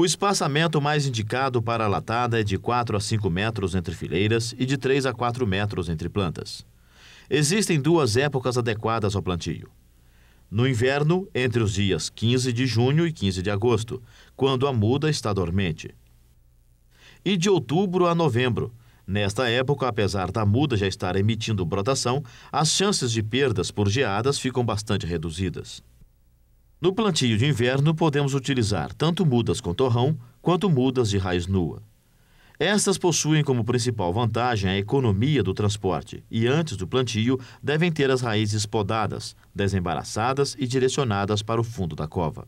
O espaçamento mais indicado para a latada é de 4 a 5 metros entre fileiras e de 3 a 4 metros entre plantas. Existem duas épocas adequadas ao plantio. No inverno, entre os dias 15 de junho e 15 de agosto, quando a muda está dormente. E de outubro a novembro. Nesta época, apesar da muda já estar emitindo brotação, as chances de perdas por geadas ficam bastante reduzidas. No plantio de inverno, podemos utilizar tanto mudas com torrão quanto mudas de raiz nua. Estas possuem como principal vantagem a economia do transporte e, antes do plantio, devem ter as raízes podadas, desembaraçadas e direcionadas para o fundo da cova.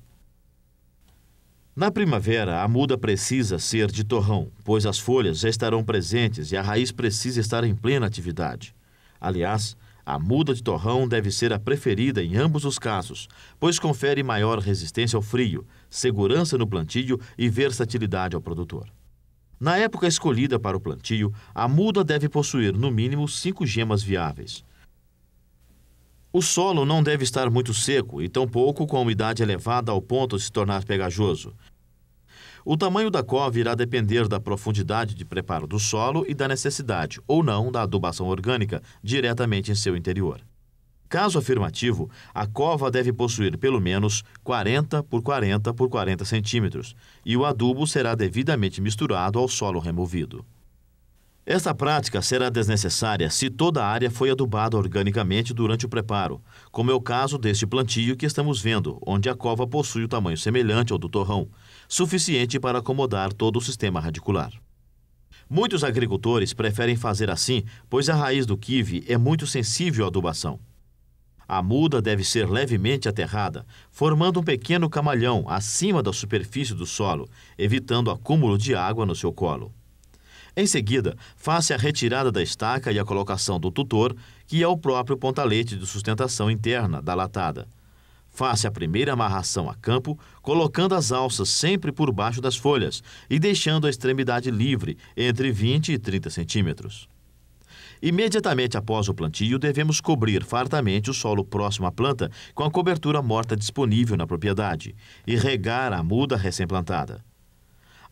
Na primavera, a muda precisa ser de torrão, pois as folhas já estarão presentes e a raiz precisa estar em plena atividade. Aliás, a muda de torrão deve ser a preferida em ambos os casos, pois confere maior resistência ao frio, segurança no plantio e versatilidade ao produtor. Na época escolhida para o plantio, a muda deve possuir no mínimo cinco gemas viáveis. O solo não deve estar muito seco e tampouco com a umidade elevada ao ponto de se tornar pegajoso. O tamanho da cova irá depender da profundidade de preparo do solo e da necessidade ou não da adubação orgânica diretamente em seu interior. Caso afirmativo, a cova deve possuir pelo menos 40 por 40 por 40 centímetros e o adubo será devidamente misturado ao solo removido. Esta prática será desnecessária se toda a área foi adubada organicamente durante o preparo, como é o caso deste plantio que estamos vendo, onde a cova possui o um tamanho semelhante ao do torrão, suficiente para acomodar todo o sistema radicular. Muitos agricultores preferem fazer assim, pois a raiz do kiwi é muito sensível à adubação. A muda deve ser levemente aterrada, formando um pequeno camalhão acima da superfície do solo, evitando acúmulo de água no seu colo. Em seguida, faça a retirada da estaca e a colocação do tutor, que é o próprio pontalete de sustentação interna da latada. Faça a primeira amarração a campo, colocando as alças sempre por baixo das folhas e deixando a extremidade livre, entre 20 e 30 centímetros. Imediatamente após o plantio, devemos cobrir fartamente o solo próximo à planta com a cobertura morta disponível na propriedade e regar a muda recém-plantada.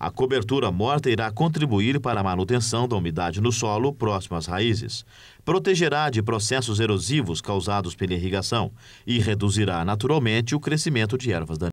A cobertura morta irá contribuir para a manutenção da umidade no solo próximo às raízes, protegerá de processos erosivos causados pela irrigação e reduzirá naturalmente o crescimento de ervas daninhas.